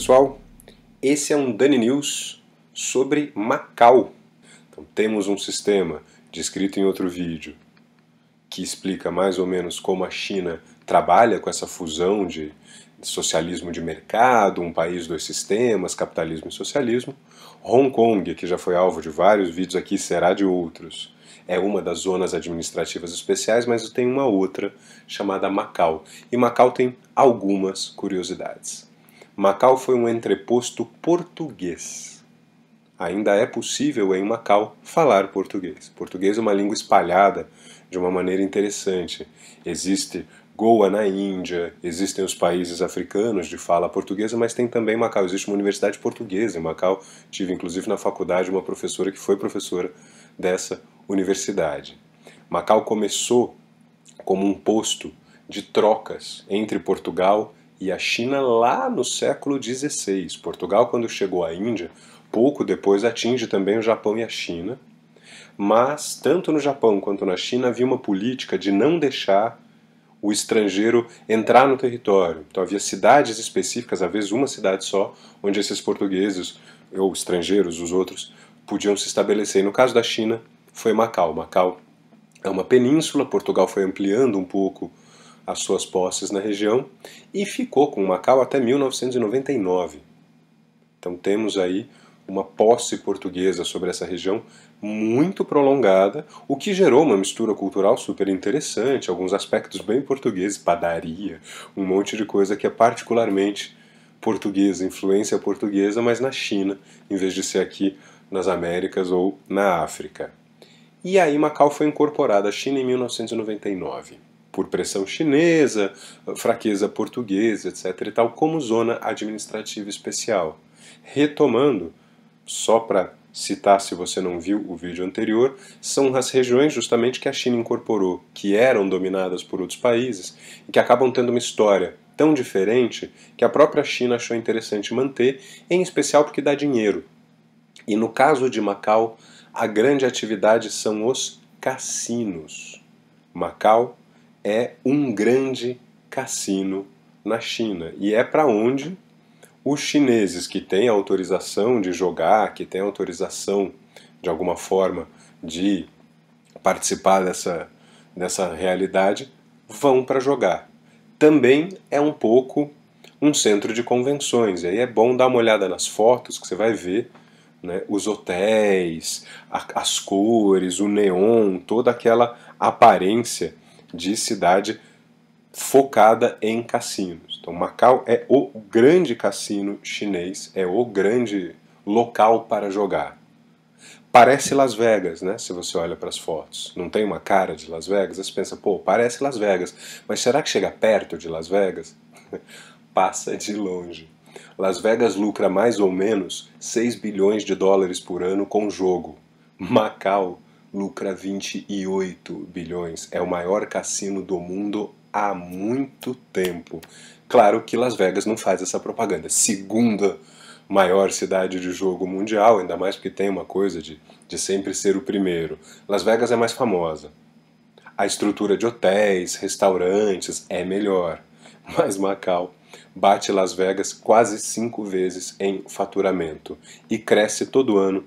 pessoal? Esse é um Dani News sobre Macau. Então, temos um sistema descrito em outro vídeo que explica mais ou menos como a China trabalha com essa fusão de socialismo de mercado, um país, dois sistemas, capitalismo e socialismo. Hong Kong, que já foi alvo de vários vídeos aqui, será de outros. É uma das zonas administrativas especiais, mas tem uma outra chamada Macau. E Macau tem algumas curiosidades. Macau foi um entreposto português. Ainda é possível em Macau falar português. Português é uma língua espalhada de uma maneira interessante. Existe Goa na Índia, existem os países africanos de fala portuguesa, mas tem também Macau. Existe uma universidade portuguesa em Macau. Tive inclusive na faculdade uma professora que foi professora dessa universidade. Macau começou como um posto de trocas entre Portugal e a China lá no século XVI. Portugal, quando chegou à Índia, pouco depois atinge também o Japão e a China. Mas, tanto no Japão quanto na China, havia uma política de não deixar o estrangeiro entrar no território. Então, havia cidades específicas, às vezes uma cidade só, onde esses portugueses, ou estrangeiros, os outros, podiam se estabelecer. E no caso da China, foi Macau. Macau é uma península, Portugal foi ampliando um pouco as suas posses na região e ficou com Macau até 1999. Então temos aí uma posse portuguesa sobre essa região muito prolongada, o que gerou uma mistura cultural super interessante, alguns aspectos bem portugueses, padaria, um monte de coisa que é particularmente portuguesa, influência portuguesa, mas na China, em vez de ser aqui nas Américas ou na África. E aí Macau foi incorporada à China em 1999 por pressão chinesa, fraqueza portuguesa, etc. e tal, como zona administrativa especial. Retomando, só para citar se você não viu o vídeo anterior, são as regiões justamente que a China incorporou, que eram dominadas por outros países e que acabam tendo uma história tão diferente que a própria China achou interessante manter, em especial porque dá dinheiro. E no caso de Macau, a grande atividade são os cassinos. Macau é um grande cassino na China e é para onde os chineses que têm autorização de jogar, que têm autorização de alguma forma de participar dessa, dessa realidade, vão para jogar. Também é um pouco um centro de convenções, e aí é bom dar uma olhada nas fotos que você vai ver né, os hotéis, a, as cores, o neon, toda aquela aparência de cidade focada em cassinos. Então, Macau é o grande cassino chinês, é o grande local para jogar. Parece Las Vegas, né? Se você olha para as fotos, não tem uma cara de Las Vegas, você pensa, pô, parece Las Vegas, mas será que chega perto de Las Vegas? Passa de longe. Las Vegas lucra mais ou menos 6 bilhões de dólares por ano com jogo. Macau lucra 28 bilhões. É o maior cassino do mundo há muito tempo. Claro que Las Vegas não faz essa propaganda. Segunda maior cidade de jogo mundial, ainda mais porque tem uma coisa de, de sempre ser o primeiro. Las Vegas é mais famosa. A estrutura de hotéis, restaurantes é melhor. Mas Macau bate Las Vegas quase cinco vezes em faturamento e cresce todo ano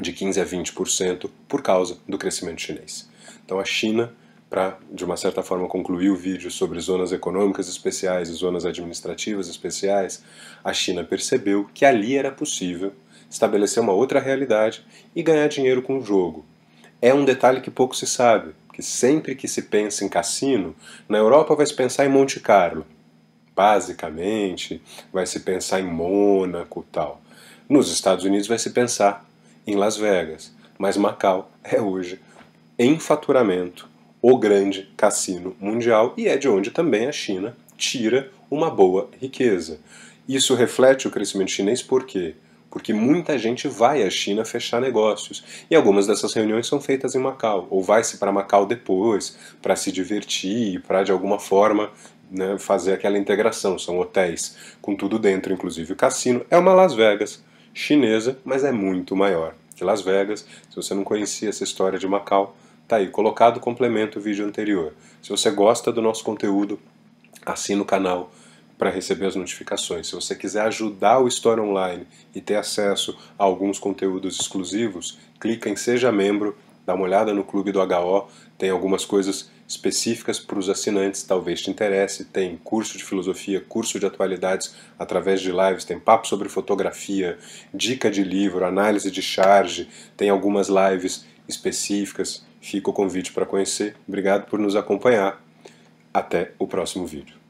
de 15 a 20% por causa do crescimento chinês. Então a China, para de uma certa forma concluir o vídeo sobre zonas econômicas especiais e zonas administrativas especiais, a China percebeu que ali era possível estabelecer uma outra realidade e ganhar dinheiro com o jogo. É um detalhe que pouco se sabe, que sempre que se pensa em cassino, na Europa vai se pensar em Monte Carlo. Basicamente, vai se pensar em Mônaco, tal. Nos Estados Unidos vai se pensar em Las Vegas, mas Macau é hoje, em faturamento, o grande cassino mundial e é de onde também a China tira uma boa riqueza. Isso reflete o crescimento chinês por quê? Porque muita gente vai à China fechar negócios e algumas dessas reuniões são feitas em Macau, ou vai-se para Macau depois para se divertir, para de alguma forma né, fazer aquela integração. São hotéis com tudo dentro, inclusive o cassino. É uma Las Vegas chinesa, mas é muito maior, que Las Vegas. Se você não conhecia essa história de Macau, tá aí colocado complemento o vídeo anterior. Se você gosta do nosso conteúdo, assina o canal para receber as notificações. Se você quiser ajudar o História Online e ter acesso a alguns conteúdos exclusivos, clica em Seja Membro, dá uma olhada no Clube do HO, tem algumas coisas específicas para os assinantes, talvez te interesse. Tem curso de filosofia, curso de atualidades através de lives, tem papo sobre fotografia, dica de livro, análise de charge, tem algumas lives específicas. Fica o convite para conhecer. Obrigado por nos acompanhar. Até o próximo vídeo.